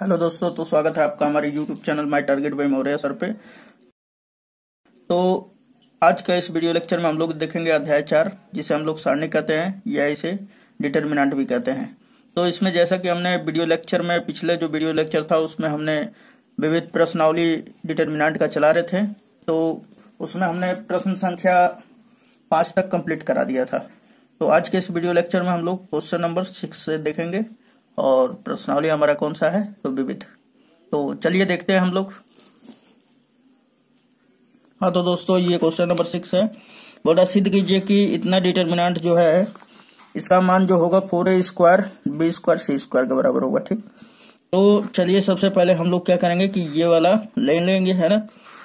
hello दोस्तों तो स्वागत है आपका हमारे YouTube channel my target by Maurya sir पे तो आज का इस वीडियो लेक्चर में हम लोग देखेंगे अध्याय चार जिसे हम लोग सारणी कहते हैं या इसे डिटर्मिनाट भी कहते हैं तो इसमें जैसा कि हमने वीडियो लेक्चर में पिछले जो वीडियो लेक्चर था उसमें हमने विविध प्रश्नावली डिटर्मिनाट का चला रहे थे तो उसमें हमने प्रश्न संख्या पांच तक कम्प्लीट करा दिया था तो आज के इस वीडियो लेक्चर में हम लोग क्वेश्चन नंबर सिक्स से देखेंगे और प्रश्नावली हमारा कौन सा है तो विविध तो चलिए देखते हैं हम लोग हाँ तो दोस्तों ये क्वेश्चन नंबर सिक्स है बोला सिद्ध कीजिए कि इतना डिटर्मिनेंट जो है इसका मान जो होगा four a square b square c square के बराबर होगा ठीक तो चलिए सबसे पहले हम लोग क्या करेंगे कि ये वाला ले लेंगे है ना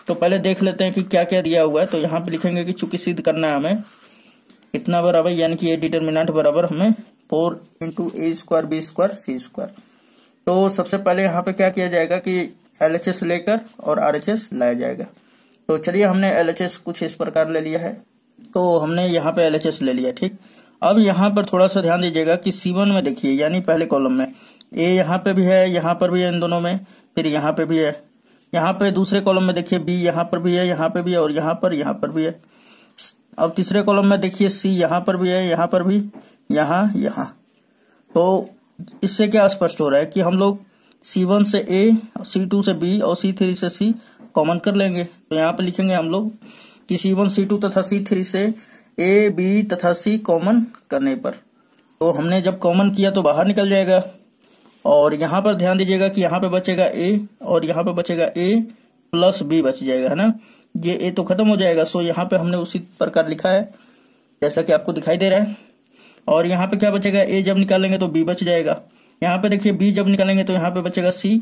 तो पहले देख लेते हैं कि क्या क्या दिया हुआ है तो यहाँ पे लिखेंगे कि चूंकि सिद्ध करना है हमें इतना बराबर यानी कि ये डिटर्मिनाट बराबर हमें four into a square b square c square तो सबसे पहले यहाँ पे क्या किया जाएगा कि एल एच एस लेकर और आर एच एस लाया जाएगा तो चलिए हमने एल एच एस कुछ इस प्रकार ले लिया है तो हमने यहाँ पे एल एच एस ले लिया ठीक अब यहाँ पर थोड़ा सा ध्यान दीजिएगा कि सी वन में देखिए यानी पहले कॉलम में ए यहाँ पे भी है यहाँ पर भी है इन दोनों में फिर यहाँ पे भी है यहाँ पे दूसरे कॉलम में देखिए बी यहाँ पर भी है यहाँ पे भी है और यहाँ पर यहाँ पर भी है अब तीसरे कॉलम में देखिए सी यहाँ पर भी है यहाँ पर भी यहाँ यहाँ तो इससे क्या स्पष्ट हो रहा है कि हम लोग सी वन से ए सी टू से बी और सी थ्री से सी कॉमन कर लेंगे तो यहाँ पे लिखेंगे हम लोग कि सी वन सी टू तथा सी थ्री से ए बी तथा सी कॉमन करने पर तो हमने जब कॉमन किया तो बाहर निकल जाएगा और यहाँ पर ध्यान दीजिएगा कि यहाँ पे बचेगा ए और यहाँ पे बचेगा ए प्लस बी बच जाएगा है ना ये ए तो खत्म हो जाएगा सो यहाँ पे हमने उसी प्रकार लिखा है जैसा कि आपको दिखाई दे रहा है और यहाँ पे क्या बचेगा ए जब निकालेंगे तो बी बच जाएगा यहाँ पे देखिए बी जब निकालेंगे तो यहाँ पे बचेगा सी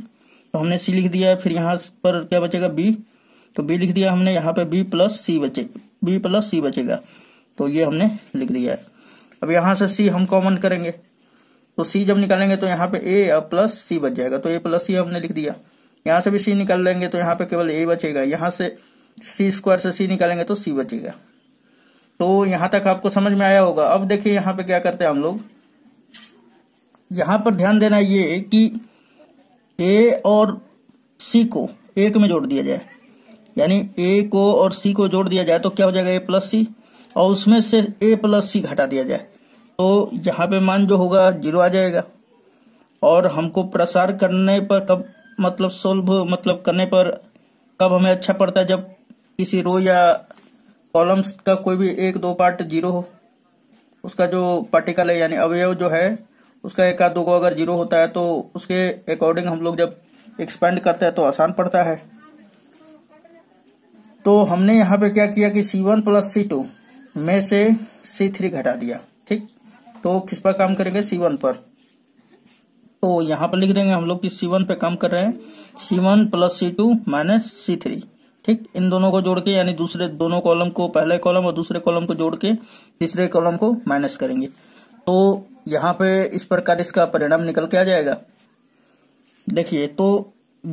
तो हमने सी लिख दिया फिर यहाँ पर क्या बचेगा बी तो बी लिख दिया हमने यहाँ पे बी प्लस सी बचे बी प्लस सी बचेगा तो ये हमने लिख दिया है अब यहाँ से सी हम कॉमन करेंगे तो सी जब निकालेंगे तो यहाँ पे ए प्लस सी बच जाएगा तो ए प्लस सी हमने लिख दिया यहाँ से भी सी निकाल लेंगे तो यहाँ पे केवल ए बचेगा यहाँ से सी स्क्वायर से सी निकालेंगे तो सी बचेगा तो यहां तक आपको समझ में आया होगा अब देखिए यहां पे क्या करते हैं हम लोग यहां पर ध्यान देना ये कि ए और सी को एक में जोड़ दिया जाए यानी ए को और सी को जोड़ दिया जाए तो क्या हो जाएगा ए प्लस सी और उसमें से ए प्लस सी घटा दिया जाए तो यहाँ पे मान जो होगा जीरो आ जाएगा और हमको प्रसार करने पर कब मतलब सोल्व मतलब करने पर कब हमें अच्छा पड़ता है जब किसी रो या कॉलम्स का कोई भी एक दो पार्ट जीरो हो उसका जो पार्टिकल है यानी अवयव जो है उसका एक आध दो को अगर जीरो होता है तो उसके अकॉर्डिंग हम लोग जब एक्सपेंड करते हैं तो आसान पड़ता है तो हमने यहाँ पे क्या किया कि c one plus c two में से सी थ्री घटा दिया ठीक तो किस पर काम करेंगे सी वन पर तो यहाँ पर लिख देंगे हम लोग कि सी वन पे काम कर रहे हैं c one plus c two minus c three ठीक इन दोनों को जोड़ के यानी दूसरे दोनों कॉलम को पहले कॉलम और दूसरे कॉलम को जोड़ के तीसरे कॉलम को माइनस करेंगे तो यहाँ पे इस प्रकार इसका परिणाम निकल के आ जाएगा देखिए तो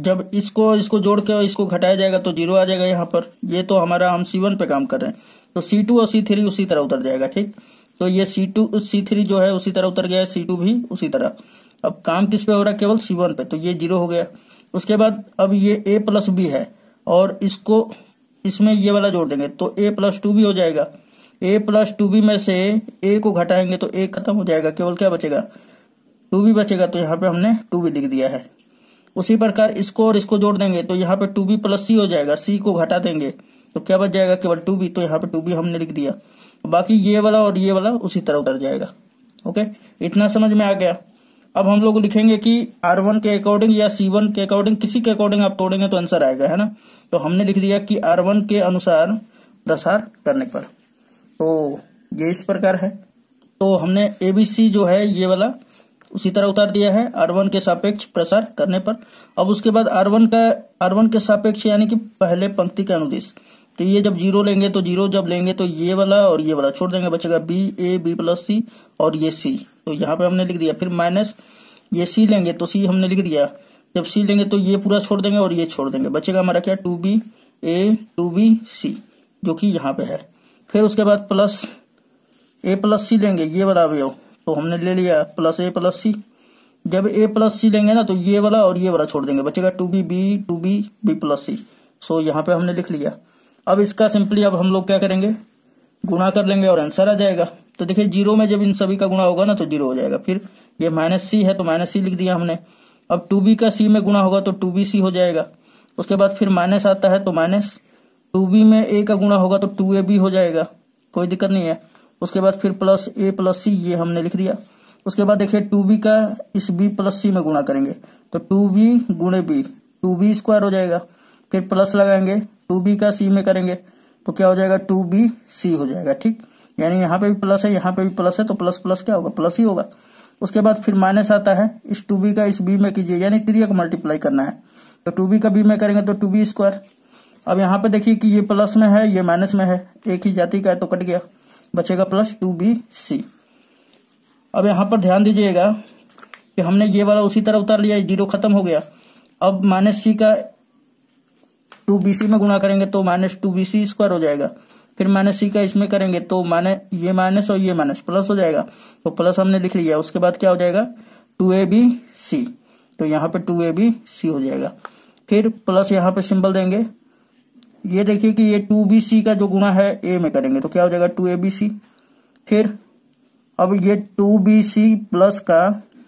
जब इसको इसको जोड़ के इसको घटाया जाएगा तो जीरो आ जाएगा यहाँ पर ये तो हमारा हम सी वन पे काम कर रहे हैं तो सी टू और सी थ्री उसी तरह उतर जाएगा ठीक तो ये सी टू सी थ्री जो है उसी तरह उतर गया है सी टू भी उसी तरह अब काम किस पे हो रहा है केवल सी वन पे तो ये जीरो हो गया उसके बाद अब ये ए प्लस बी है और इसको इसमें ये वाला जोड़ देंगे तो ए प्लस टू भी हो जाएगा ए प्लस टू बी में से ए को घटाएंगे तो ए खत्म हो जाएगा केवल क्या बचेगा टू बी बचेगा तो यहाँ पे हमने टू बी लिख दिया है उसी प्रकार इसको और इसको जोड़ देंगे तो यहाँ पे टू बी प्लस सी हो जाएगा सी को घटा देंगे तो क्या बच जाएगा केवल टू बी तो यहाँ पे टू बी हमने लिख दिया बाकी ये वाला और ये वाला उसी तरह उतर जाएगा ओके इतना समझ में आ गया अब हम लोग लिखेंगे कि आर वन के अकॉर्डिंग या सी वन के अकॉर्डिंग किसी के अकॉर्डिंग आप तोड़ेंगे तो आंसर आएगा है ना तो हमने लिख दिया कि आर वन के अनुसार प्रसार करने पर तो ये इस प्रकार है तो हमने एबीसी जो है ये वाला उसी तरह उतार दिया है आर वन के सापेक्ष प्रसार करने पर अब उसके बाद आर वन का आर वन के सापेक्ष यानी कि पहले पंक्ति के अनुदेश तो ये जब जीरो लेंगे तो जीरो जब लेंगे तो ये वाला और ये वाला छोड़ देंगे बचेगा b a b plus c और ये सी तो यहाँ पे हमने लिख दिया फिर माइनस ये सी लेंगे तो सी हमने लिख दिया जब सी लेंगे तो ये पूरा छोड़ देंगे और ये छोड़ देंगे बचेगा हमारा क्या two b a two b c जो कि यहाँ पे है फिर उसके बाद प्लस ए प्लस सी लेंगे ये वाला हो तो हमने ले लिया प्लस ए प्लस सी जब ए प्लस सी लेंगे ना तो ये वाला और ये वाला छोड़ देंगे बचेगा two b b two b b plus c so यहाँ पे हमने लिख लिया अब इसका सिंपली अब हम लोग क्या करेंगे गुणा कर लेंगे और आंसर आ जाएगा तो देखिए जीरो में जब इन सभी का गुणा होगा ना तो जीरो हो जाएगा फिर ये माइनस सी है तो माइनस सी लिख दिया हमने अब टू बी का सी में गुणा होगा तो टू बी सी हो जाएगा उसके बाद फिर माइनस आता है तो माइनस टू बी में ए का गुणा होगा तो टू ए बी हो जाएगा कोई दिक्कत नहीं है उसके बाद फिर प्लस ए प्लस सी ये हमने लिख दिया उसके बाद देखिये टू बी का इस बी प्लस सी में गुणा करेंगे तो टू बी गुणे बी टू बी स्क्वायर हो जाएगा फिर प्लस लगाएंगे टू बी का सी में करेंगे तो क्या हो जाएगा टू बी सी हो जाएगा ठीक यानी यहाँ पे भी प्लस है यहाँ पे भी प्लस है तो प्लस प्लस क्या होगा प्लस ही होगा उसके बाद फिर माइनस आता है इस टू बी का इस बी में कीजिए यानी थ्री का मल्टीप्लाई करना है तो टू बी का बी में करेंगे तो टू बी स्क्वायर अब यहाँ पे देखिए कि ये प्लस में है ये माइनस में है एक ही जाति का है तो कट गया बचेगा प्लस टू बी सी अब यहाँ पर ध्यान दीजिएगा कि हमने ये वाला उसी तरह उतार लिया जीरो खत्म हो गया अब माइनस सी का टू बी सी में गुणा करेंगे तो minus two b c square हो जाएगा फिर माइनस सी का इसमें करेंगे तो माने ये माइनस और ये माइनस प्लस हो जाएगा तो प्लस हमने लिख लिया उसके बाद क्या हो जाएगा टू ए बी सी तो यहाँ पे टू ए बी सी हो जाएगा फिर प्लस यहाँ पे सिंबल देंगे ये देखिए कि ये टू बी सी का जो गुणा है ए में करेंगे तो क्या हो जाएगा टू ए बी सी फिर अब ये टू बी सी प्लस का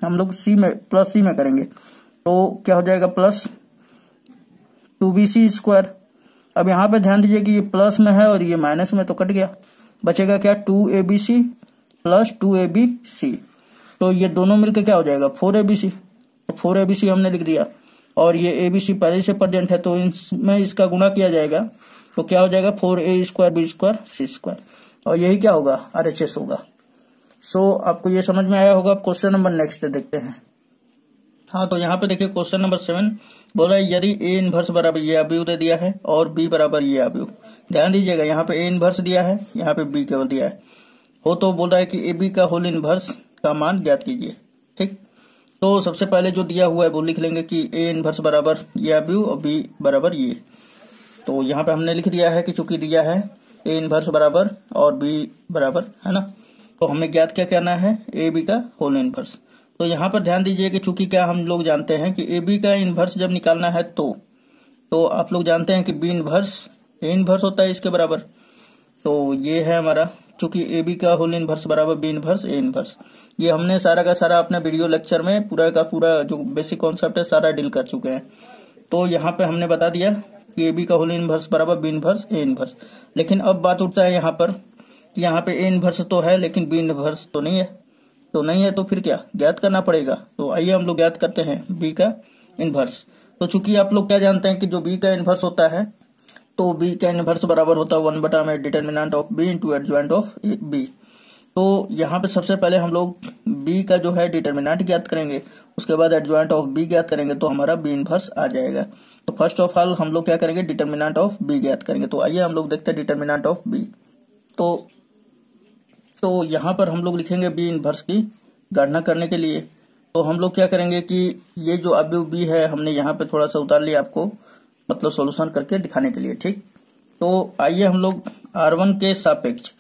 हम लोग सी में प्लस सी में करेंगे तो क्या हो जाएगा plus two b c square अब यहाँ पे ध्यान दीजिए कि ये प्लस में है और ये माइनस में तो कट गया बचेगा क्या two a b c plus two a b c तो ये दोनों मिलकर क्या हो जाएगा फोर ए बी सी तो फोर ए बी सी हमने लिख दिया और ये ए बी सी पहले से प्रजेंट है तो इसमें इसका गुणा किया जाएगा तो क्या हो जाएगा four a square b square c square और यही क्या होगा आर एच एस होगा सो so, आपको ये समझ में आया होगा क्वेश्चन नंबर नेक्स्ट देखते हैं हाँ तो यहाँ पे देखिए क्वेश्चन नंबर सेवन बोला है यदि ए इन्वर्स बराबर ये अब्यू दे दिया है और बी बराबर ये अब्यू ध्यान दीजिएगा यहाँ पे ए इन्वर्स दिया है यहाँ पे बी केवल दिया है हो तो बोल रहा है कि ए बी का होल इन्वर्स का मान ज्ञात कीजिए ठीक तो सबसे पहले जो दिया हुआ है वो लिख लेंगे कि ए इन्वर्स बराबर ये अब्यू और बी बराबर ये तो यहाँ पे हमने लिख दिया है कि चूंकि दिया है ए इन्वर्स बराबर और बी बराबर है ना तो हमें ज्ञात क्या करना है ए बी का होल भर्स तो यहाँ पर ध्यान दीजिए कि चूंकि क्या हम लोग जानते हैं कि ए बी का इनवर्स जब निकालना है तो तो आप लोग जानते हैं कि बी इनवर्स ए इनवर्स होता है इसके बराबर तो ये है हमारा चूंकि ए बी का होल इनवर्स बराबर बी इनवर्स ए इनवर्स ये हमने सारा का सारा अपने वीडियो लेक्चर में पूरा का पूरा जो बेसिक कॉन्सेप्ट है सारा डील कर चुके हैं तो यहाँ पे हमने बता दिया कि ए बी का होल इनवर्स बराबर बी इनवर्स ए इनवर्स लेकिन अब बात उठता है यहाँ पर कि यहाँ पे ए इनवर्स तो है लेकिन बी इनवर्स तो नहीं है तो नहीं है तो फिर क्या ज्ञात करना पड़ेगा तो आइए हम लोग ज्ञात करते हैं बी का इनवर्स तो चूंकि आप लोग क्या जानते हैं कि जो बी का इन्वर्स होता है तो बी का इनवर्स बराबर होता है वन बटा में determinant of B into adjoint of B तो यहाँ पे सबसे पहले हम लोग बी का जो है डिटर्मिनाट ज्ञात करेंगे उसके बाद एडजॉइंट ऑफ बी ज्ञात करेंगे तो हमारा बी इनवर्स आ जाएगा तो फर्स्ट ऑफ ऑल हम लोग क्या करेंगे डिटर्मिनेंट ऑफ बी ज्ञात करेंगे तो आइए हम लोग देखते हैं डिटर्मिनाट ऑफ बी तो तो यहाँ पर हम लोग लिखेंगे बी इनवर्स की गणना करने के लिए तो हम लोग क्या करेंगे कि ये जो अब बी है हमने यहाँ पे थोड़ा सा उतार लिया आपको मतलब सोल्यूशन करके दिखाने के लिए ठीक तो आइए हम लोग आर वन के सापेक्ष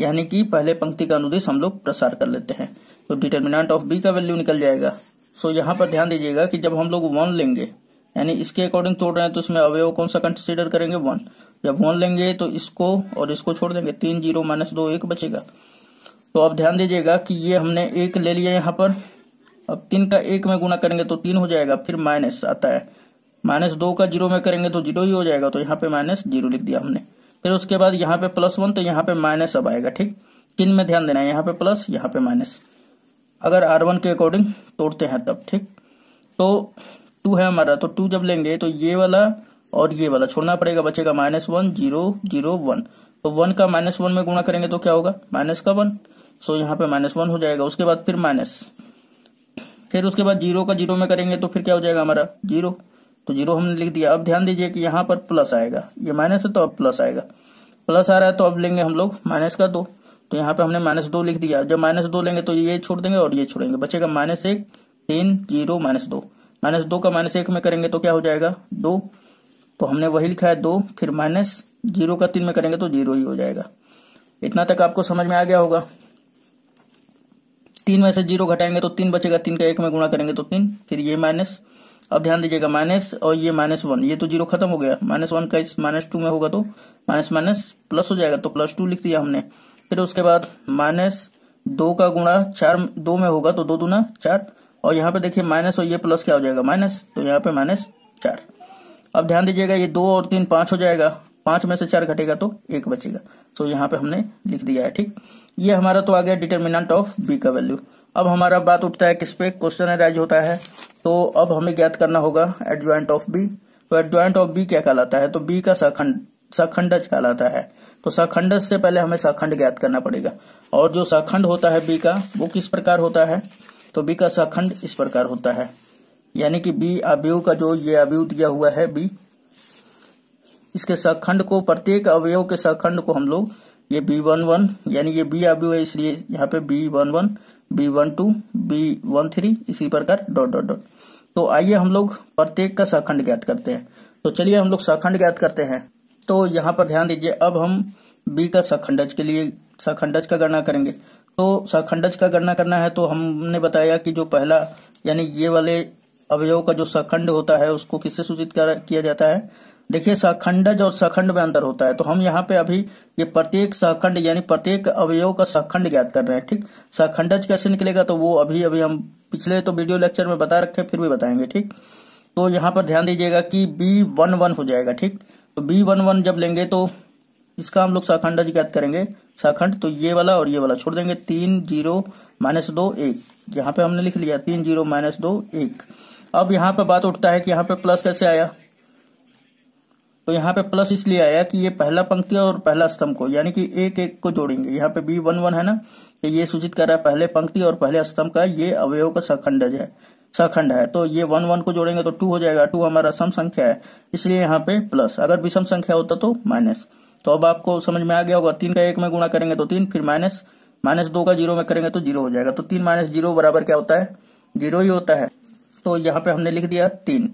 यानी कि पहले पंक्ति का अनुदेश हम लोग प्रसार कर लेते हैं तो डिटर्मिनेंट ऑफ बी का वैल्यू निकल जाएगा सो यहाँ पर ध्यान दीजिएगा कि जब हम लोग वन लेंगे यानी इसके अकॉर्डिंग तोड़ रहे हैं तो इसमें अवयव कौन सा कंसिडर करेंगे वन जब वन लेंगे तो इसको और इसको छोड़ देंगे तीन जीरो माइनस दो एक बचेगा तो आप ध्यान दीजिएगा कि ये हमने एक ले लिया यहाँ पर अब तीन का एक में गुना करेंगे तो तीन हो जाएगा फिर माइनस आता है माइनस दो का जीरो में करेंगे तो जीरो ही हो जाएगा तो यहाँ पे माइनस जीरो लिख दिया हमने फिर उसके बाद यहाँ पे प्लस वन तो यहाँ पे माइनस अब आएगा ठीक तीन में ध्यान देना है यहाँ पे प्लस यहाँ पे माइनस अगर आर वन के अकॉर्डिंग तोड़ते हैं तब ठीक तो टू है हमारा तो टू जब लेंगे तो ये वाला और ये वाला छोड़ना पड़ेगा बचेगा minus one zero zero one तो वन का माइनस वन में गुणा करेंगे तो क्या होगा माइनस का वन सो यहाँ पे माइनस वन हो जाएगा उसके बाद फिर माइनस फिर उसके बाद जीरो का जीरो में करेंगे तो फिर क्या हो जाएगा हमारा जीरो तो जीरो हमने लिख दिया अब ध्यान दीजिए कि यहाँ पर प्लस आएगा ये माइनस है तो अब प्लस आएगा प्लस आ रहा है तो अब लेंगे हम लोग माइनस का दो तो यहाँ पे हमने माइनस दो लिख दिया जब माइनस दो लेंगे तो ये छोड़ देंगे और ये छोड़ेंगे बचेगा माइनस एक तीन जीरो माइनस दो माइनस दो का माइनस एक में करेंगे तो क्या हो जाएगा दो तो हमने वही लिखा है दो फिर माइनस जीरो का तीन में करेंगे तो जीरो ही हो जाएगा इतना तक आपको समझ में आ गया होगा तीन में से जीरो घटाएंगे तो तीन बचेगा तीन का एक में गुणा करेंगे तो तीन फिर ये माइनस अब ध्यान दीजिएगा माइनस और ये माइनस वन ये तो जीरो खत्म हो गया माइनस वन का माइनस टू में होगा तो माइनस माइनस प्लस हो जाएगा तो प्लस टू लिख दिया हमने फिर उसके बाद माइनस दो का गुणा चार दो में होगा तो दो दूना चार और यहाँ पे देखिए माइनस और ये प्लस क्या हो जाएगा माइनस तो यहाँ पे माइनस चार अब ध्यान दीजिएगा ये दो और तीन पांच हो जाएगा पांच में से चार घटेगा तो एक बचेगा सो यहाँ पे हमने लिख दिया है ठीक ये हमारा तो आ गया डिटर्मिनेंट ऑफ बी का वैल्यू अब हमारा बात उठता है किस पे क्वेश्चन अराइज होता है तो अब हमें ज्ञात करना होगा एडजॉइंट ऑफ बी तो एडजॉइंट ऑफ बी क्या कहलाता है तो बी का सखंड सखंडज कहलाता है तो सखंडज से पहले हमें सखंड ज्ञात करना पड़ेगा और जो सखंड होता है बी का वो किस प्रकार होता है तो बी का सखंड इस प्रकार होता है यानी कि बी अव्यू का जो ये अव्यू दिया हुआ है बी इसके सखंड को प्रत्येक अवयव के सखंड को हम लोग ये बी वन वन यानी ये बी अवयव है इसलिए यहाँ पे B one one B one two B one three इसी प्रकार डॉट डॉट डॉट तो आइए हम लोग प्रत्येक का सखंड ज्ञात करते हैं तो चलिए हम लोग सखंड ज्ञात करते हैं तो यहाँ पर ध्यान दीजिए अब हम बी का सखंडज के लिए सखंडज का गणना करेंगे तो सखंडज का गणना करना है तो हमने बताया कि जो पहला यानी ये वाले अवयव का जो सखंड होता है उसको किससे सूचित किया जाता है देखिए सखंडज और सखंड में अंतर होता है तो हम यहाँ पे अभी ये प्रत्येक सखंड यानी प्रत्येक अवयव का सखंड ज्ञात कर रहे हैं ठीक सखंडज कैसे निकलेगा तो वो अभी अभी हम पिछले तो वीडियो लेक्चर में बता रखे फिर भी बताएंगे ठीक तो यहाँ पर ध्यान दीजिएगा कि बी वन वन हो जाएगा ठीक तो बी वन वन जब लेंगे तो इसका हम लोग सखंडज ज्ञात करेंगे सखंड तो ये वाला और ये वाला छोड़ देंगे तीन जीरो माइनस दो एक यहाँ पे हमने लिख लिया तीन जीरो माइनस दो एक अब यहाँ पे बात उठता है कि यहाँ पे प्लस कैसे आया तो यहाँ पे प्लस इसलिए आया कि ये पहला पंक्ति और पहला स्तंभ को यानी कि एक एक को जोड़ेंगे यहाँ पे बी वन वन है ना तो ये सूचित कर रहा है पहले पंक्ति और पहले स्तंभ का ये अवयव का सखंडज है सखंड है तो ये वन वन को जोड़ेंगे तो टू हो जाएगा टू हमारा सम संख्या है इसलिए यहाँ पे प्लस अगर विषम संख्या होता तो माइनस तो अब आपको समझ में आ गया होगा तीन का एक में गुणा करेंगे तो तीन फिर माइनस माइनस दो का जीरो में करेंगे तो जीरो हो जाएगा तो तीन माइनस जीरो बराबर क्या होता है जीरो ही होता है तो यहाँ पे हमने लिख दिया तीन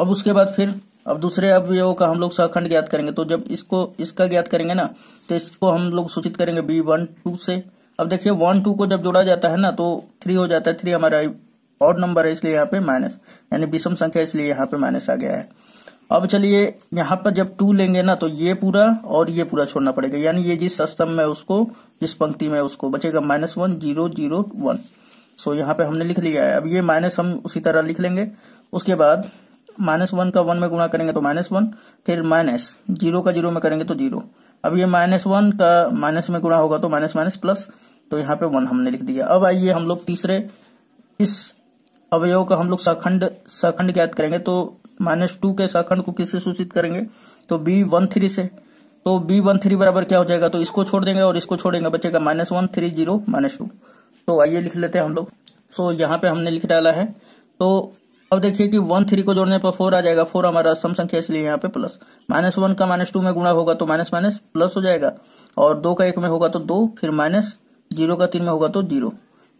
अब उसके बाद फिर अब दूसरे अवयवों का हम लोग सखंड ज्ञात करेंगे तो जब इसको इसका ज्ञात करेंगे ना तो इसको हम लोग सूचित करेंगे बी वन टू से अब देखिए वन टू को जब जोड़ा जाता है ना तो थ्री हो जाता है थ्री हमारा और नंबर है इसलिए यहाँ पे माइनस यानी विषम संख्या इसलिए यहाँ पे माइनस आ गया है अब चलिए यहाँ पर जब टू लेंगे ना तो ये पूरा और ये पूरा छोड़ना पड़ेगा यानी ये जिस सस्तम में उसको जिस पंक्ति में उसको बचेगा minus one zero zero one so यहाँ पे हमने लिख लिया है अब ये माइनस हम उसी तरह लिख लेंगे उसके बाद माइनस वन का वन में गुणा करेंगे तो माइनस वन फिर माइनस जीरो का जीरो में करेंगे तो जीरो अब ये माइनस वन का माइनस में गुणा होगा तो माइनस माइनस प्लस तो यहाँ पे वन हमने लिख दिया अब आइए हम लोग तीसरे इस अवयव का हम लोग सखंड सखंड ज्ञात करेंगे तो माइनस टू के सखंड को किससे सूचित करेंगे तो बी वन थ्री से तो बी वन थ्री बराबर क्या हो जाएगा तो इसको छोड़ देंगे और इसको छोड़ेंगे बचेगा minus one three zero minus two तो आइए लिख लेते हैं हम लोग सो तो यहाँ पे हमने लिख डाला है तो अब देखिए कि वन थ्री को जोड़ने पर फोर आ जाएगा फोर हमारा सम संख्या इसलिए यहाँ पे प्लस माइनस वन का माइनस टू में गुणा होगा तो माइनस माइनस प्लस हो जाएगा और दो का एक में होगा तो दो फिर माइनस जीरो का तीन में होगा तो जीरो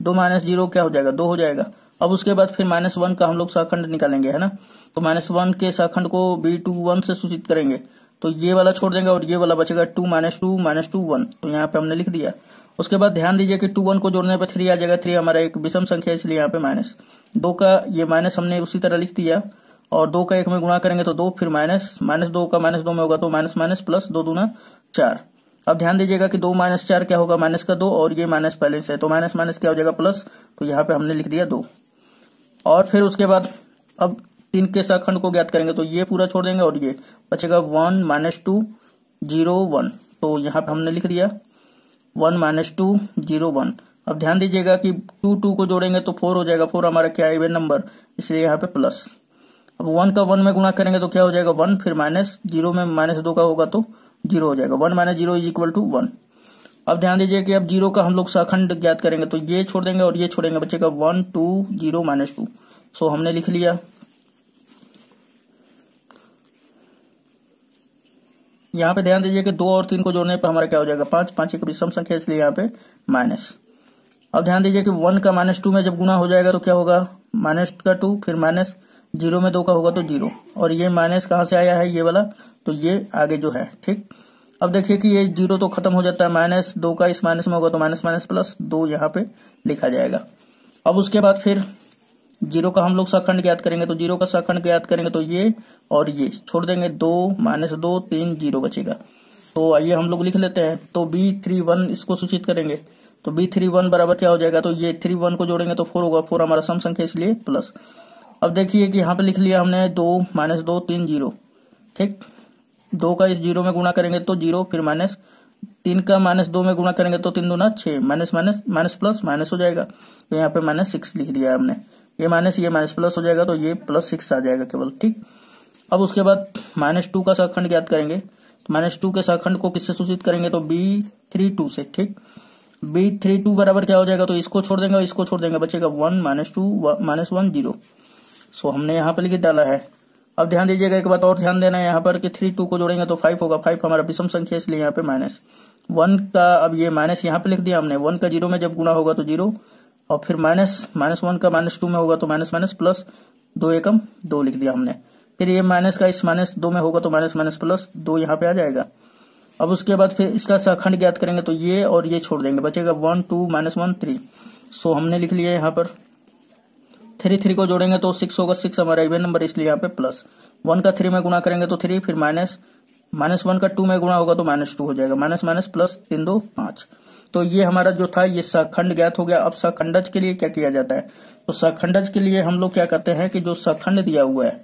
दो माइनस जीरो क्या हो जाएगा दो हो जाएगा अब उसके बाद फिर माइनस वन का हम लोग सखंड निकालेंगे है ना तो माइनस वन के सखंड को बी टू वन से सूचित करेंगे तो ये वाला छोड़ देंगे और ये वाला बचेगा two minus two minus two one तो यहाँ पे हमने लिख दिया उसके बाद ध्यान दीजिए कि टू वन को जोड़ने पर थ्री आ जाएगा थ्री हमारा एक विषम संख्या इसलिए यहाँ पे माइनस दो का ये माइनस हमने उसी तरह लिख दिया और दो का एक में गुणा करेंगे तो दो फिर माइनस माइनस दो का माइनस दो में होगा तो माइनस माइनस प्लस दो दूना चार अब ध्यान दीजिएगा कि दो माइनस चार क्या होगा माइनस का दो और ये माइनस पहले से तो माइनस माइनस क्या हो जाएगा प्लस तो यहाँ पे हमने लिख दिया दो और फिर उसके बाद अब तीन के खंड को ज्ञात करेंगे तो ये पूरा छोड़ देंगे और ये बचेगा one minus two zero one तो यहाँ पे हमने लिख दिया one minus two zero one अब ध्यान दीजिएगा कि टू टू को जोड़ेंगे तो फोर हो जाएगा फोर हमारा क्या है नंबर इसलिए यहाँ पे प्लस अब वन का वन में गुणा करेंगे तो क्या हो जाएगा वन फिर माइनस जीरो में माइनस दो का होगा तो जीरो हो जाएगा one minus zero is equal to one अब ध्यान दीजिए कि अब जीरो का हम लोग सखंड ज्ञात करेंगे तो ये छोड़ देंगे और ये छोड़ेंगे बच्चे का one two zero minus two so हमने लिख लिया यहाँ पे ध्यान दीजिए कि दो और तीन को जोड़ने पर हमारा क्या हो जाएगा पांच पांच एक विषम संख्या इसलिए यहाँ पे माइनस अब ध्यान दीजिए कि वन का माइनस टू में जब गुना हो जाएगा तो क्या होगा माइनस का टू फिर माइनस जीरो में दो का होगा तो जीरो और ये माइनस कहाँ से आया है ये वाला तो ये आगे जो है ठीक अब देखिए कि ये जीरो तो खत्म हो जाता है माइनस दो का इस माइनस में होगा तो माइनस माइनस प्लस दो यहाँ पे लिखा जाएगा अब उसके बाद फिर जीरो का हम लोग सखंड याद करेंगे तो जीरो का सखंड याद करेंगे तो ये और ये छोड़ देंगे दो माइनस दो तीन जीरो बचेगा तो आइए हम लोग लिख लेते हैं तो बी थ्री वन इसको सूचित करेंगे तो बी थ्री वन बराबर क्या हो जाएगा तो ये थ्री वन को जोड़ेंगे तो फोर होगा फोर हमारा सम संख्या इसलिए प्लस अब देखिए कि यहाँ पे लिख लिया हमने दो माइनस दो तीन जीरो ठीक दो का इस जीरो में गुणा करेंगे तो जीरो फिर माइनस तीन का माइनस दो में गुणा करेंगे तो तीन दो ना छह minus minus minus plus minus हो जाएगा तो यहाँ पे माइनस सिक्स लिख दिया हमने ये माइनस ये माइनस प्लस हो जाएगा तो ये प्लस सिक्स आ जाएगा केवल ठीक अब उसके बाद माइनस टू का सखंड ज्ञात करेंगे माइनस टू के सखंड को किससे सूचित करेंगे तो बी थ्री टू से ठीक बी थ्री टू बराबर क्या हो जाएगा तो इसको छोड़ देंगे इसको छोड़ देंगे बचेगा one minus two minus one zero so हमने यहाँ पर लिख डाला है अब ध्यान दीजिएगा एक बात और ध्यान देना है यहाँ पर कि थ्री टू को जोड़ेंगे तो फाइव होगा फाइव हमारा विषम संख्या इसलिए यहाँ पे माइनस वन का अब ये माइनस यहाँ पे लिख दिया हमने वन का जीरो में जब गुना होगा तो जीरो और फिर माइनस माइनस वन का माइनस टू में होगा तो माइनस माइनस प्लस दो एकम दो लिख दिया हमने फिर ये माइनस का इस माइनस दो में होगा तो माइनस माइनस प्लस दो यहाँ पे आ जाएगा अब उसके बाद फिर इसका सखंड ज्ञात करेंगे तो ये और ये छोड़ देंगे बचेगा one two minus one three so हमने लिख लिया यहाँ पर थ्री थ्री को जोड़ेंगे तो सिक्स होगा सिक्स हमारा इवन नंबर इसलिए यहाँ पे प्लस वन का थ्री में गुणा करेंगे तो थ्री फिर माइनस माइनस वन का टू में गुणा होगा तो माइनस टू हो जाएगा माइनस माइनस प्लस तीन दो पांच तो ये हमारा जो था ये सखंड ज्ञात हो गया अब सखंडज के लिए क्या किया जाता है तो सखंडज के लिए हम लोग क्या करते हैं कि जो सखंड दिया हुआ है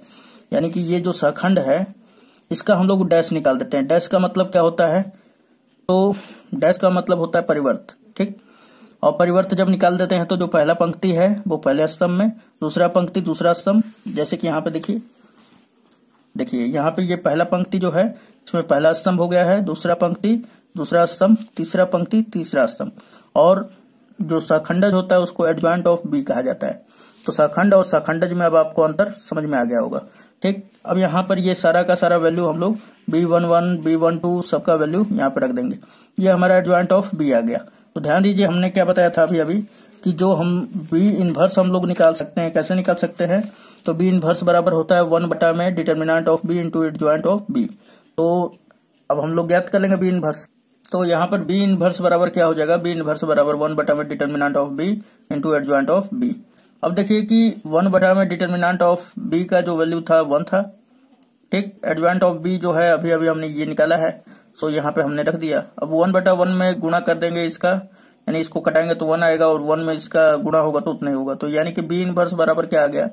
यानी कि ये जो सखंड है इसका हम लोग डैश निकाल देते हैं डैश का मतलब क्या होता है तो डैश का मतलब होता है परिवर्त ठीक और परिवर्त जब निकाल देते हैं तो जो पहला पंक्ति है वो पहले स्तंभ में दूसरा पंक्ति दूसरा स्तंभ जैसे कि यहाँ पे देखिए देखिए यहाँ पे ये पहला पंक्ति जो है इसमें पहला स्तंभ हो गया है दूसरा पंक्ति दूसरा स्तंभ तीसरा पंक्ति तीसरा स्तंभ और जो सखंडज होता है उसको एडजॉइंट ऑफ बी कहा जाता है तो सखंड और सखंडज में अब आपको अंतर समझ में आ गया होगा ठीक अब यहाँ पर ये सारा का सारा वैल्यू हम लोग B one one B one two सबका वैल्यू यहाँ पर रख देंगे ये हमारा ज्वाइंट ऑफ बी आ गया तो ध्यान दीजिए हमने क्या बताया था अभी अभी कि जो हम बी इनवर्स हम लोग निकाल सकते हैं कैसे निकाल सकते हैं तो बी इनवर्स बराबर होता है वन बटा में determinant of B into adjoint of B तो अब हम लोग ज्ञात कर लेंगे बी इनवर्स तो यहाँ पर बी इनवर्स बराबर क्या हो जाएगा बी इनवर्स बराबर वन बटा में determinant of B into adjoint of B अब देखिए कि वन बटा में डिटर्मिनाट ऑफ बी का जो वैल्यू था वन था ठीक एडवांट ऑफ बी जो है अभी अभी हमने ये निकाला है सो यहाँ पे हमने रख दिया अब वन बटा वन में गुणा कर देंगे इसका यानी इसको कटाएंगे तो वन आएगा और वन में इसका गुणा होगा तो उतना ही होगा तो यानी कि बी इनवर्स बराबर क्या आ गया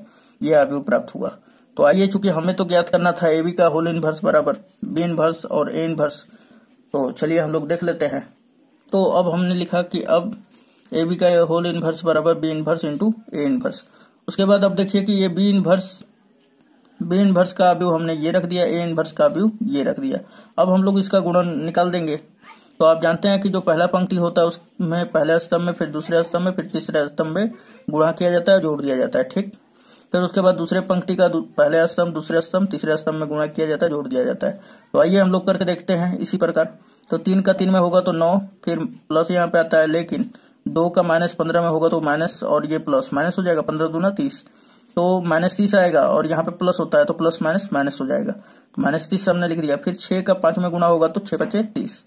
ये अभी प्राप्त हुआ तो आइए चूंकि हमें तो ज्ञात करना था ए बी का होल इनवर्स बराबर बी इनवर्स और ए इनवर्स तो चलिए हम लोग देख लेते हैं तो अब हमने लिखा कि अब ए बी का होल इनवर्स बराबर B inverse into A inverse उसके बाद अब देखिए कि ये बी इनवर्स बी इनवर्स का व्यू हमने ये रख दिया ए इनवर्स का व्यू ये रख दिया अब हम लोग इसका गुणन निकाल देंगे तो आप जानते हैं कि जो पहला पंक्ति होता है उसमें पहले स्तंभ में फिर दूसरे स्तंभ में फिर तीसरे स्तंभ में गुणा किया जाता है जोड़ दिया जाता है ठीक फिर उसके बाद दूसरे पंक्ति का पहले स्तंभ दूसरे स्तंभ तीसरे स्तंभ में गुणा किया जाता है जोड़ दिया जाता है तो आइए हम लोग करके देखते हैं इसी प्रकार तो तीन का तीन में होगा तो नौ फिर प्लस यहाँ पे आता है लेकिन दो का माइनस पंद्रह में होगा तो माइनस और ये प्लस माइनस हो जाएगा पंद्रह दूना तीस तो माइनस तीस आएगा और यहाँ पे प्लस होता है तो प्लस माइनस माइनस हो जाएगा तो माइनस तीस हमने लिख दिया फिर छह का पांच में गुना होगा तो छह पचे तीस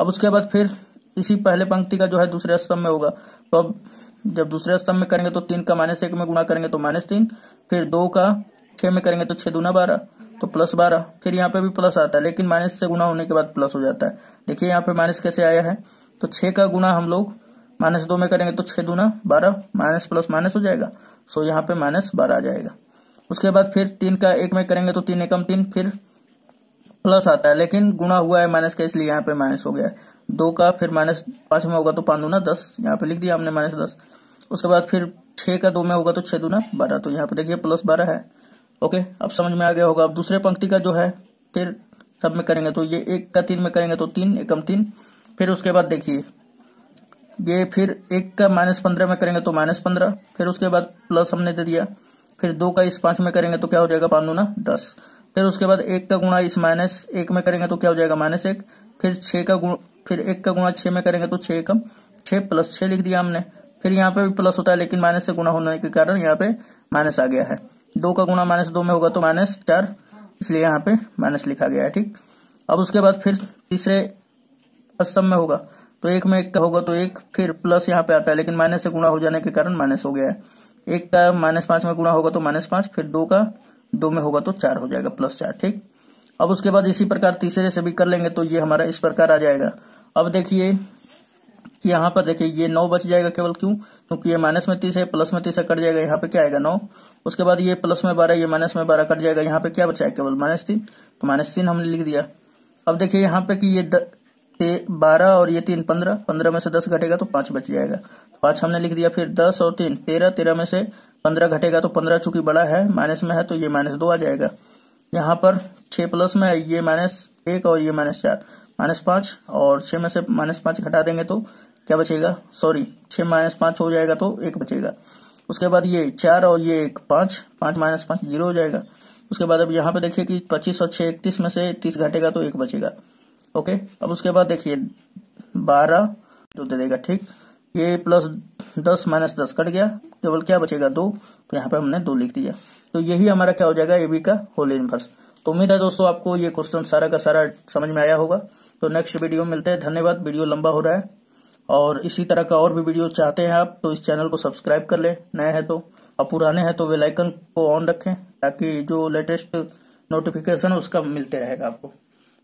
अब उसके बाद फिर इसी पहले पंक्ति का जो है दूसरे स्तंभ में होगा तो अब जब दूसरे स्तंभ में करेंगे तो तीन का माइनस एक में गुणा करेंगे तो माइनस तीन फिर दो का छह में करेंगे तो छह दूना बारह तो प्लस बारह फिर यहाँ पे भी प्लस आता है लेकिन माइनस से गुना होने के बाद प्लस हो जाता है देखिए यहाँ पे माइनस कैसे आया है तो छह का गुना हम लोग माइनस दो में करेंगे तो छह दूना बारह माइनस प्लस माइनस हो जाएगा सो यहाँ पे माइनस बारह आ जाएगा उसके बाद फिर तीन का एक में करेंगे तो तीन एकम तीन फिर प्लस आता है लेकिन गुणा हुआ है माइनस का इसलिए यहाँ पे माइनस हो गया है दो का फिर माइनस पांच में होगा तो पांच दूना दस यहाँ पे लिख दिया हमने माइनस दस उसके बाद फिर छह का दो में होगा तो छह दूना बारह तो यहाँ पे देखिए प्लस बारह है ओके अब समझ में आ गया होगा अब दूसरे पंक्ति का जो है फिर सब में करेंगे तो ये एक का तीन में करेंगे तो तीन एकम तीन फिर उसके बाद देखिए ये फिर एक का माइनस पंद्रह में करेंगे तो माइनस पंद्रह फिर उसके बाद प्लस हमने दे दिया फिर दो का इस पांच में करेंगे तो क्या हो जाएगा पांच दूना दस फिर उसके बाद एक का गुणा इस माइनस एक में करेंगे तो क्या हो जाएगा माइनस एक फिर छह का गुण फिर एक का गुणा छह में करेंगे तो छह का छह प्लस छह लिख दिया हमने फिर यहाँ पे भी प्लस होता है लेकिन माइनस से गुणा होने के कारण यहाँ पे माइनस आ गया है दो का गुणा माइनस दो में होगा तो माइनस चार इसलिए यहाँ पे माइनस लिखा गया है ठीक अब उसके बाद फिर तीसरे अस्तम में होगा तो एक में एक का होगा तो एक फिर प्लस यहाँ पे आता है लेकिन माइनस से गुणा हो जाने के कारण माइनस हो गया है एक का माइनस पांच में गुणा होगा तो माइनस पांच फिर दो का दो में होगा तो चार हो जाएगा प्लस चार ठीक अब उसके बाद इसी प्रकार तीसरे से भी कर लेंगे तो ये हमारा इस प्रकार आ जाएगा अब देखिए कि यहाँ पर देखिए ये नौ बच जाएगा केवल क्यों क्योंकि ये माइनस में तीस है प्लस में तीस कट जाएगा यहाँ पे क्या आएगा नौ उसके बाद ये प्लस में बारह ये माइनस में बारह कट जाएगा यहाँ पे क्या बचा है केवल माइनस तीन तो माइनस तीन हमने लिख दिया अब देखिए यहाँ पे कि ये ये बारह और ये तीन पंद्रह पंद्रह में से दस घटेगा तो पांच बच जाएगा पांच हमने लिख दिया फिर दस और तीन तेरह तेरह में से पंद्रह घटेगा तो पंद्रह चूंकि बड़ा है माइनस में है तो ये माइनस दो आ जाएगा यहाँ पर छह प्लस में है ये माइनस एक और ये माइनस चार माइनस पांच और छह में से माइनस पांच घटा देंगे तो क्या बचेगा सॉरी छह माइनस पांच हो जाएगा तो एक बचेगा उसके बाद ये चार और ये एक पांच पांच माइनस पांच जीरो हो जाएगा उसके बाद अब यहाँ पे देखिए कि पच्चीस और छह इकतीस में से तीस घटेगा तो एक बचेगा ओके अब उसके बाद देखिए बारह जो दे देगा ठीक ये प्लस दस माइनस दस कट गया केवल क्या बचेगा दो तो यहाँ पे हमने दो लिख दिया तो यही हमारा क्या हो जाएगा ए बी का होल इनवर्स तो उम्मीद है दोस्तों आपको ये क्वेश्चन सारा का सारा समझ में आया होगा तो नेक्स्ट वीडियो मिलते हैं धन्यवाद वीडियो लंबा हो रहा है और इसी तरह का और भी वीडियो चाहते हैं आप तो इस चैनल को सब्सक्राइब कर लें नए हैं तो और पुराने हैं तो वेलाइकन को ऑन रखें ताकि जो लेटेस्ट नोटिफिकेशन उसका मिलते रहेगा आपको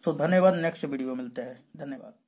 सो धन्यवाद नेक्स्ट वीडियो मिलते हैं धन्यवाद